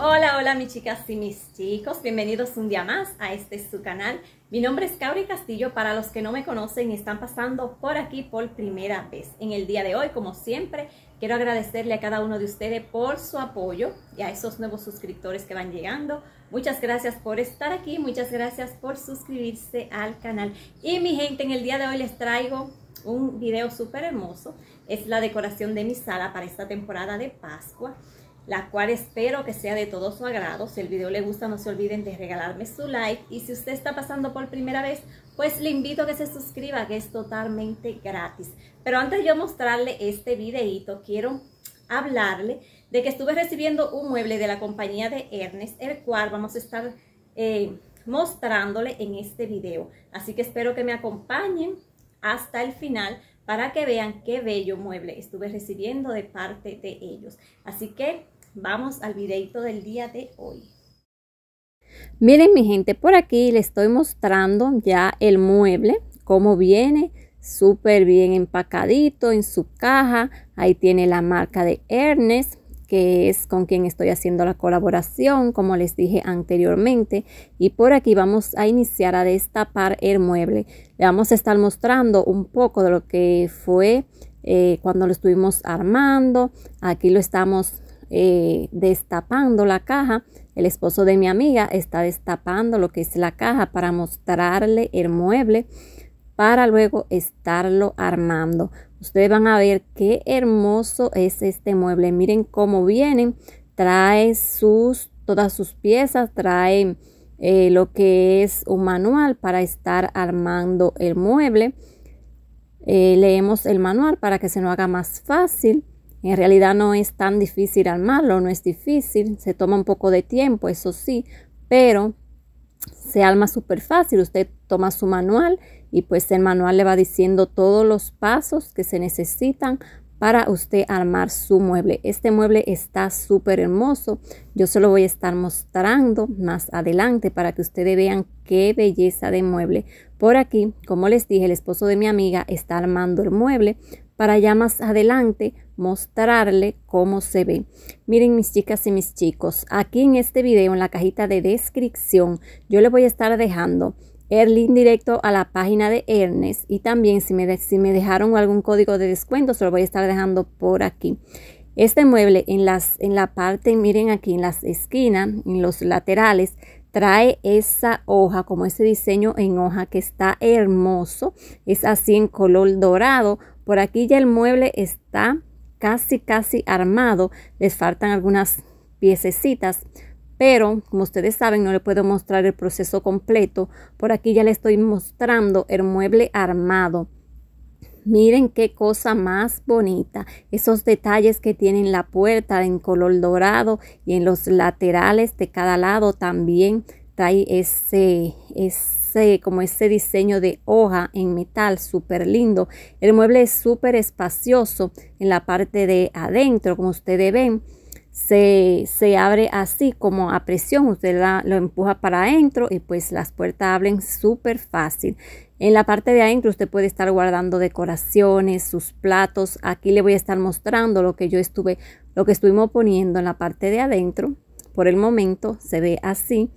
Hola, hola mis chicas y mis chicos, bienvenidos un día más a este su canal. Mi nombre es Cabri Castillo, para los que no me conocen y están pasando por aquí por primera vez. En el día de hoy, como siempre, quiero agradecerle a cada uno de ustedes por su apoyo y a esos nuevos suscriptores que van llegando. Muchas gracias por estar aquí, muchas gracias por suscribirse al canal. Y mi gente, en el día de hoy les traigo un video súper hermoso. Es la decoración de mi sala para esta temporada de Pascua la cual espero que sea de todo su agrado. Si el video le gusta, no se olviden de regalarme su like. Y si usted está pasando por primera vez, pues le invito a que se suscriba, que es totalmente gratis. Pero antes de yo mostrarle este videito, quiero hablarle de que estuve recibiendo un mueble de la compañía de Ernest, el cual vamos a estar eh, mostrándole en este video. Así que espero que me acompañen hasta el final para que vean qué bello mueble estuve recibiendo de parte de ellos. Así que Vamos al videito del día de hoy. Miren mi gente, por aquí les estoy mostrando ya el mueble, cómo viene, súper bien empacadito en su caja. Ahí tiene la marca de Ernest, que es con quien estoy haciendo la colaboración, como les dije anteriormente. Y por aquí vamos a iniciar a destapar el mueble. Le vamos a estar mostrando un poco de lo que fue eh, cuando lo estuvimos armando. Aquí lo estamos eh, destapando la caja. El esposo de mi amiga está destapando lo que es la caja para mostrarle el mueble para luego estarlo armando. Ustedes van a ver qué hermoso es este mueble. Miren cómo vienen. Trae sus, todas sus piezas, trae eh, lo que es un manual para estar armando el mueble. Eh, leemos el manual para que se nos haga más fácil. En realidad no es tan difícil armarlo, no es difícil, se toma un poco de tiempo, eso sí, pero se arma súper fácil. Usted toma su manual y pues el manual le va diciendo todos los pasos que se necesitan para usted armar su mueble. Este mueble está súper hermoso. Yo se lo voy a estar mostrando más adelante para que ustedes vean qué belleza de mueble. Por aquí, como les dije, el esposo de mi amiga está armando el mueble para ya más adelante mostrarle cómo se ve. Miren mis chicas y mis chicos, aquí en este video, en la cajita de descripción, yo les voy a estar dejando el link directo a la página de Ernest y también si me, si me dejaron algún código de descuento, se lo voy a estar dejando por aquí. Este mueble en, las, en la parte, miren aquí en las esquinas, en los laterales, trae esa hoja, como ese diseño en hoja que está hermoso. Es así en color dorado. Por aquí ya el mueble está casi casi armado, les faltan algunas piececitas, pero como ustedes saben no le puedo mostrar el proceso completo, por aquí ya le estoy mostrando el mueble armado. Miren qué cosa más bonita, esos detalles que tienen la puerta en color dorado y en los laterales de cada lado también trae ese, ese como este diseño de hoja en metal, súper lindo. El mueble es súper espacioso en la parte de adentro, como ustedes ven. Se, se, abre así como a presión, usted lo empuja para adentro y pues las puertas abren súper fácil. En la parte de adentro usted puede estar guardando decoraciones, sus platos. Aquí le voy a estar mostrando lo que yo estuve, lo que estuvimos poniendo en la parte de adentro. Por el momento se ve así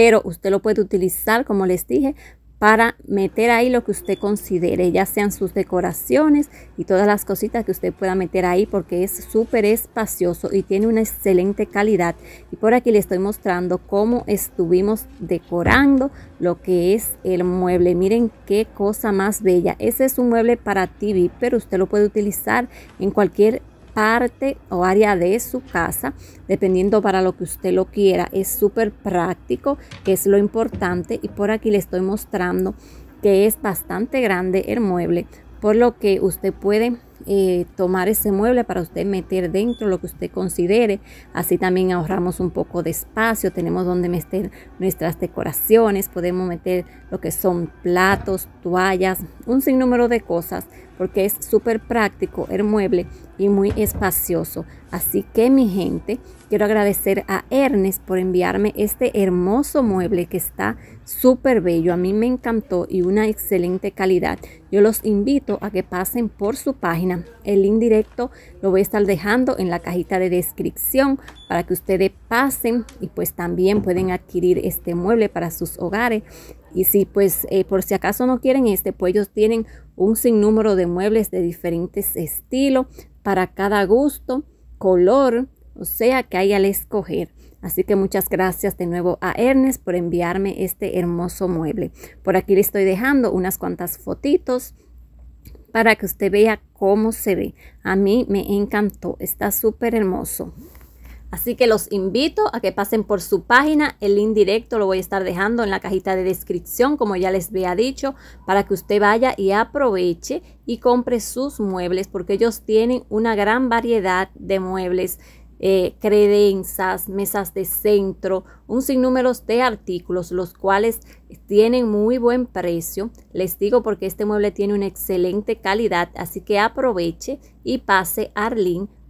pero usted lo puede utilizar, como les dije, para meter ahí lo que usted considere, ya sean sus decoraciones y todas las cositas que usted pueda meter ahí porque es súper espacioso y tiene una excelente calidad. Y por aquí le estoy mostrando cómo estuvimos decorando lo que es el mueble. Miren qué cosa más bella. Ese es un mueble para TV, pero usted lo puede utilizar en cualquier parte o área de su casa, dependiendo para lo que usted lo quiera. Es súper práctico, que es lo importante. Y por aquí le estoy mostrando que es bastante grande el mueble, por lo que usted puede eh, tomar ese mueble para usted meter dentro lo que usted considere. Así también ahorramos un poco de espacio, tenemos donde meter nuestras decoraciones, podemos meter lo que son platos, toallas, un sinnúmero de cosas, porque es súper práctico el mueble y muy espacioso. Así que mi gente, quiero agradecer a Ernest por enviarme este hermoso mueble que está súper bello. A mí me encantó y una excelente calidad. Yo los invito a que pasen por su página el link directo lo voy a estar dejando en la cajita de descripción para que ustedes pasen y pues también pueden adquirir este mueble para sus hogares. Y si pues eh, por si acaso no quieren este, pues ellos tienen un sinnúmero de muebles de diferentes estilos para cada gusto, color, o sea que hay al escoger. Así que muchas gracias de nuevo a Ernest por enviarme este hermoso mueble. Por aquí le estoy dejando unas cuantas fotitos para que usted vea cómo se ve. A mí me encantó, está súper hermoso. Así que los invito a que pasen por su página, el link directo lo voy a estar dejando en la cajita de descripción, como ya les había dicho, para que usted vaya y aproveche y compre sus muebles, porque ellos tienen una gran variedad de muebles eh, Credencias, credenzas, mesas de centro, un sinnúmero de artículos, los cuales tienen muy buen precio. Les digo porque este mueble tiene una excelente calidad, así que aproveche y pase a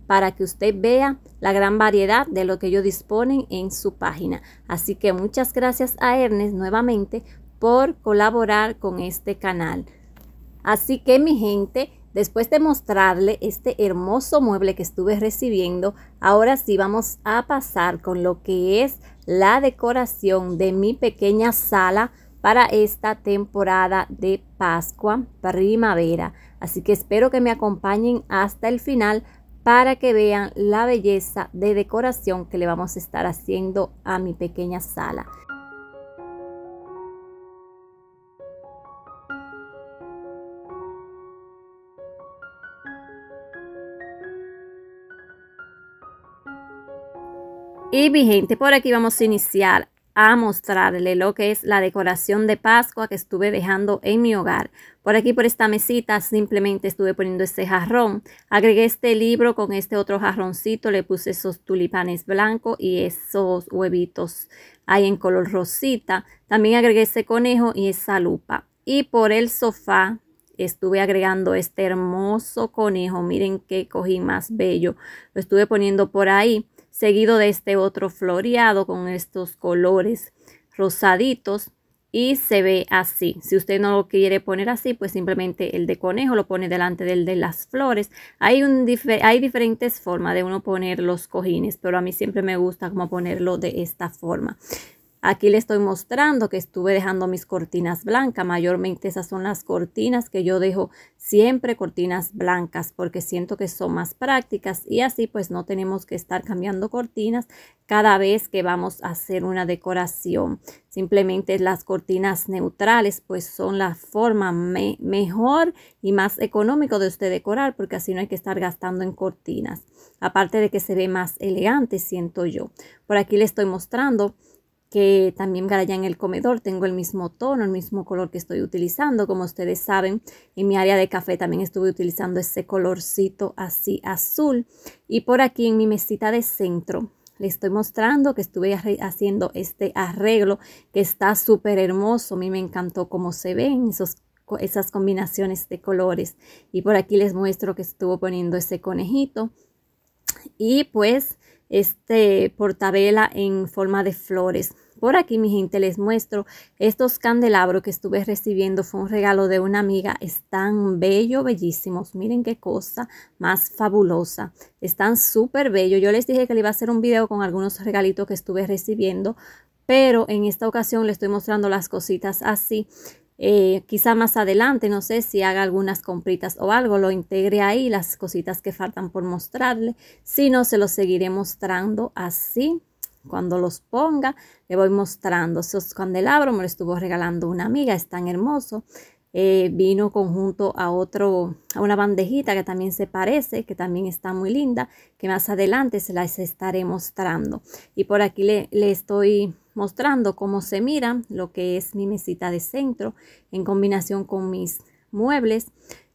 para que usted vea la gran variedad de lo que ellos disponen en su página. Así que muchas gracias a Ernest nuevamente por colaborar con este canal. Así que mi gente, Después de mostrarle este hermoso mueble que estuve recibiendo, ahora sí vamos a pasar con lo que es la decoración de mi pequeña sala para esta temporada de Pascua Primavera. Así que espero que me acompañen hasta el final para que vean la belleza de decoración que le vamos a estar haciendo a mi pequeña sala. Y mi gente, por aquí vamos a iniciar a mostrarle lo que es la decoración de Pascua que estuve dejando en mi hogar. Por aquí por esta mesita simplemente estuve poniendo este jarrón. Agregué este libro con este otro jarroncito, le puse esos tulipanes blancos y esos huevitos ahí en color rosita. También agregué ese conejo y esa lupa. Y por el sofá estuve agregando este hermoso conejo. Miren qué cogí más bello. Lo estuve poniendo por ahí seguido de este otro floreado con estos colores rosaditos y se ve así. Si usted no lo quiere poner así, pues simplemente el de conejo lo pone delante del de las flores. Hay, un hay diferentes formas de uno poner los cojines, pero a mí siempre me gusta como ponerlo de esta forma. Aquí le estoy mostrando que estuve dejando mis cortinas blancas. Mayormente esas son las cortinas que yo dejo siempre cortinas blancas porque siento que son más prácticas y así pues no tenemos que estar cambiando cortinas cada vez que vamos a hacer una decoración. Simplemente las cortinas neutrales pues son la forma mejor y más económico de usted decorar porque así no hay que estar gastando en cortinas. Aparte de que se ve más elegante siento yo. Por aquí le estoy mostrando que también ya en el comedor tengo el mismo tono, el mismo color que estoy utilizando. Como ustedes saben, en mi área de café también estuve utilizando ese colorcito así azul. Y por aquí en mi mesita de centro les estoy mostrando que estuve haciendo este arreglo que está súper hermoso. A mí me encantó cómo se ven esos esas combinaciones de colores y por aquí les muestro que estuvo poniendo ese conejito y pues este portabela en forma de flores. Por aquí, mi gente, les muestro estos candelabros que estuve recibiendo. Fue un regalo de una amiga. Están bello, bellísimos. Miren qué cosa más fabulosa. Están súper bello Yo les dije que le iba a hacer un video con algunos regalitos que estuve recibiendo. Pero en esta ocasión le estoy mostrando las cositas así. Eh, quizá más adelante, no sé si haga algunas compritas o algo, lo integre ahí, las cositas que faltan por mostrarle. Si no, se los seguiré mostrando así. Cuando los ponga, le voy mostrando. Esos candelabros me lo estuvo regalando una amiga, es tan hermoso. Eh, vino conjunto a otro, a una bandejita que también se parece, que también está muy linda, que más adelante se las estaré mostrando. Y por aquí le estoy mostrando cómo se mira lo que es mi mesita de centro en combinación con mis muebles.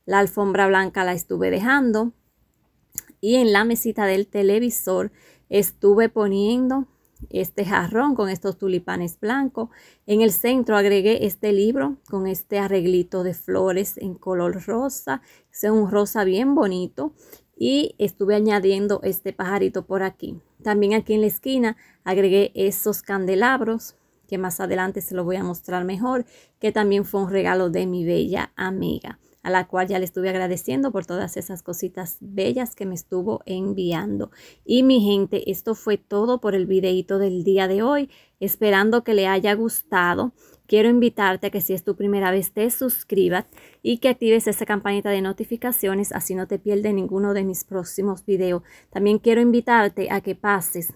La alfombra blanca la estuve dejando y en la mesita del televisor estuve poniendo este jarrón con estos tulipanes blancos. En el centro agregué este libro con este arreglito de flores en color rosa. Es un rosa bien bonito y estuve añadiendo este pajarito por aquí. También aquí en la esquina agregué esos candelabros que más adelante se los voy a mostrar mejor, que también fue un regalo de mi bella amiga a la cual ya le estuve agradeciendo por todas esas cositas bellas que me estuvo enviando. Y mi gente, esto fue todo por el videito del día de hoy, esperando que le haya gustado. Quiero invitarte a que si es tu primera vez te suscribas y que actives esa campanita de notificaciones, así no te pierdes ninguno de mis próximos videos. También quiero invitarte a que pases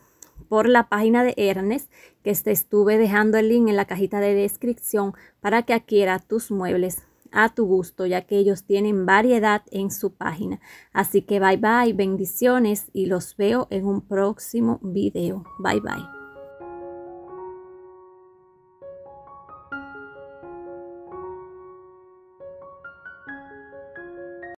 por la página de Ernest, que te estuve dejando el link en la cajita de descripción para que adquiera tus muebles a tu gusto, ya que ellos tienen variedad en su página. Así que bye bye, bendiciones y los veo en un próximo video. Bye bye.